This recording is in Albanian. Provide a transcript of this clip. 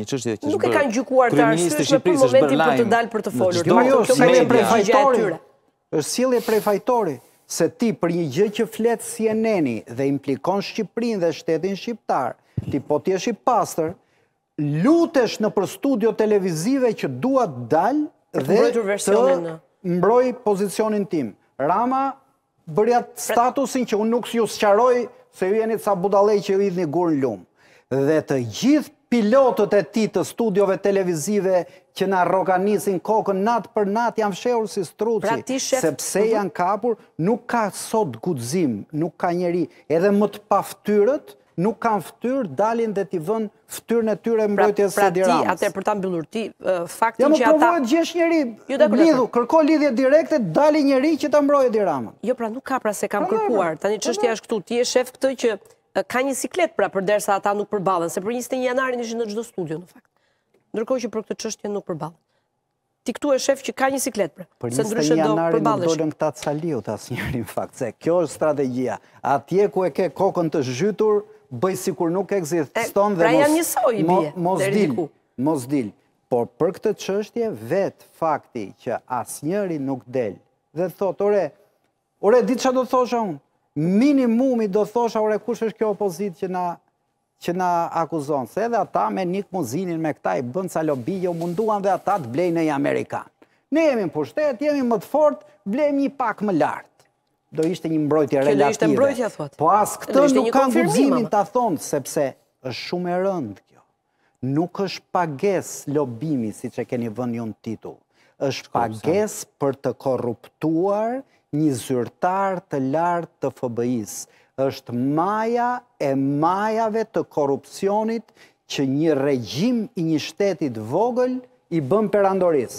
Një nuk e kanë gjykuar të arsyeshme për momentin për të dalë për të folur. Do jo, kjo ka qenë prej Është sjellje prej se ti për një gjë që flet e neni dhe implikon Shqipërinë dhe shtetin shqiptar, ti po ti je i pastër, lutesh në për studio televizive që dua të dal dhe të mbroj pozicionin tim. Rama bërja pra- statusin që unë nuk s'ju sqaroj se ju jenit sa budalej që ju idhni gurë në lumë. Dhe të gjithë pilotët e ti të studiove televizive që në roganisin kokën natë për natë janë fshehur si struci, pra sepse mhm. janë kapur, nuk ka sot gudzim, nuk ka njeri, edhe më të paftyrët, nuk kanë ftyrë dalin dhe t'i vën ftyrën e tyre pra- mbrojtjes pra së dirams. Pra ti, atër për ta mbyllur ti, faktin që ata... Ja më provojët gjesh njëri, jo, lidhu, kërko lidhje direkte, dalin njëri që ta mbrojë dirams. Jo, pra nuk ka pra se kam kërkuar. Tani çështja qështja është këtu, ti je shef këtë që ka një siklet pra për derisa ata nuk përballen, se për 21 janarin ishin në çdo studio në fakt. Ndërkohë që për këtë çështje nuk përball. Ti këtu e shef që ka një siklet pra. Për se ndryshe do përballesh. Do të dolën këta caliut asnjëri në fakt, se kjo është strategjia. Atje ku e ke kokën të zhytur, bëj sikur nuk ekziston dhe pra, mos dil. Mos dil. Mos dil. Por për këtë çështje vet fakti që asnjëri nuk del. Dhe thot, ore, ore ditë do të unë? minimumi do thosha, ure, kush është kjo opozit që na që na akuzonë, se edhe ata me një këmuzinin me këta i bënd sa lobijo munduan dhe ata të blejnë e Amerikan. Ne jemi në pushtet, jemi më të fort, blejnë një pak më lartë. Do ishte një mbrojtje relative. Kjo do ishte mbrojtje, thot. Po asë këtë nuk kanë këmuzinin të thonë, sepse është shumë e rëndë kjo. Nuk është pages lobimi, si që keni vënd një në titu. është pages për të korruptuar një zyrtar të lartë të FBI-s. është maja e majave të korupcionit që një regjim i një shtetit vogël i bëm për andoris.